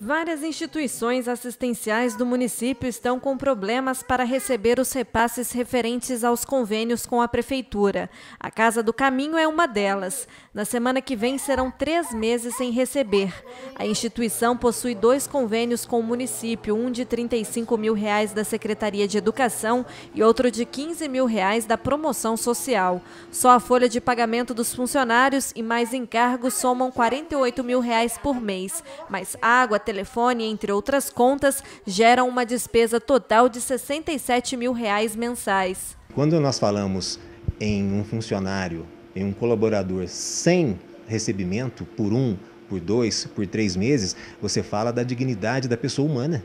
Várias instituições assistenciais do município estão com problemas para receber os repasses referentes aos convênios com a Prefeitura. A Casa do Caminho é uma delas. Na semana que vem serão três meses sem receber. A instituição possui dois convênios com o município, um de R$ 35 mil reais da Secretaria de Educação e outro de R$ 15 mil reais da Promoção Social. Só a folha de pagamento dos funcionários e mais encargos somam R$ 48 mil reais por mês, mas água, telefone, entre outras contas, geram uma despesa total de 67 mil reais mensais. Quando nós falamos em um funcionário, em um colaborador sem recebimento por um, por dois, por três meses, você fala da dignidade da pessoa humana.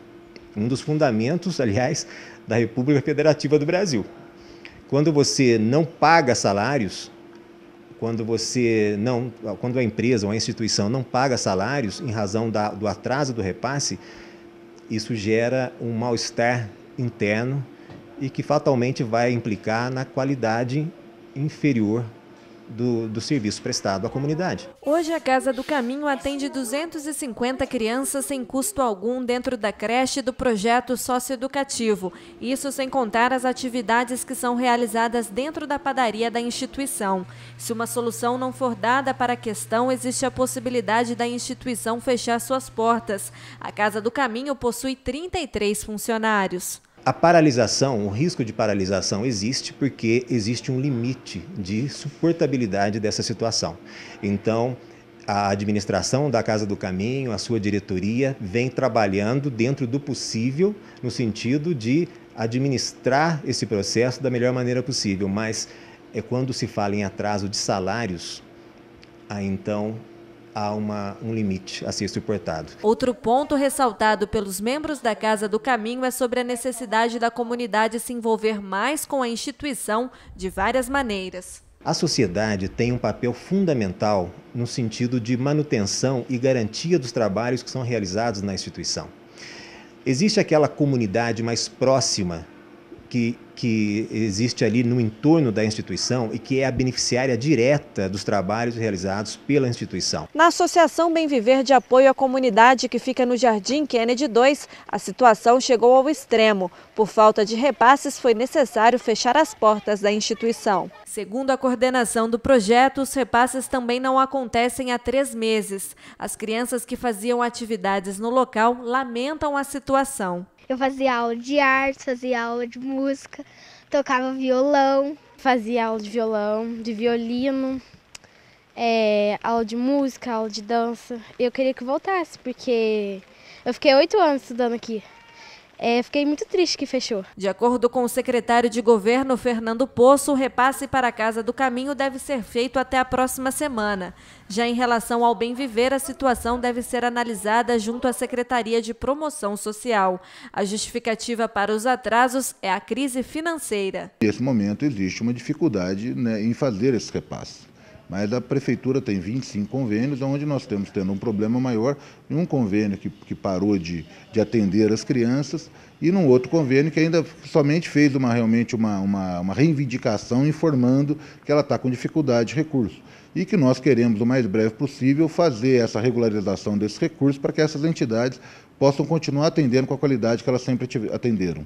Um dos fundamentos, aliás, da República Federativa do Brasil. Quando você não paga salários, quando você não, quando a empresa ou a instituição não paga salários em razão da, do atraso do repasse, isso gera um mal-estar interno e que fatalmente vai implicar na qualidade inferior do, do, serviço prestado à comunidade. Hoje, a Casa do Caminho atende 250 crianças sem custo algum dentro da creche do projeto socioeducativo. Isso sem contar as atividades que são realizadas dentro da padaria da instituição. Se uma solução não for dada para a questão, existe a possibilidade da instituição fechar suas portas. A Casa do Caminho possui 33 funcionários. A paralisação, o risco de paralisação existe porque existe um limite de suportabilidade dessa situação. Então, a administração da Casa do Caminho, a sua diretoria, vem trabalhando dentro do possível no sentido de administrar esse processo da melhor maneira possível, mas é quando se fala em atraso de salários, aí então há uma, um limite a ser suportado. Outro ponto ressaltado pelos membros da Casa do Caminho é sobre a necessidade da comunidade se envolver mais com a instituição de várias maneiras. A sociedade tem um papel fundamental no sentido de manutenção e garantia dos trabalhos que são realizados na instituição. Existe aquela comunidade mais próxima que que existe ali no entorno da instituição e que é a beneficiária direta dos trabalhos realizados pela instituição. Na Associação Bem Viver de Apoio à Comunidade, que fica no Jardim Kennedy 2, a situação chegou ao extremo. Por falta de repasses, foi necessário fechar as portas da instituição. Segundo a coordenação do projeto, os repasses também não acontecem há três meses. As crianças que faziam atividades no local lamentam a situação. Eu fazia aula de arte, fazia aula de música, tocava violão, fazia aula de violão, de violino, é, aula de música, aula de dança. Eu queria que voltasse, porque eu fiquei oito anos estudando aqui. É, fiquei muito triste que fechou. De acordo com o secretário de governo, Fernando Poço, o repasse para a Casa do Caminho deve ser feito até a próxima semana. Já em relação ao Bem Viver, a situação deve ser analisada junto à Secretaria de Promoção Social. A justificativa para os atrasos é a crise financeira. Nesse momento existe uma dificuldade né, em fazer esse repasse mas a prefeitura tem 25 convênios, onde nós temos tendo um problema maior em um convênio que, que parou de, de atender as crianças e num outro convênio que ainda somente fez uma realmente uma, uma, uma reivindicação informando que ela está com dificuldade de recurso e que nós queremos o mais breve possível fazer essa regularização desses recursos para que essas entidades possam continuar atendendo com a qualidade que elas sempre atenderam.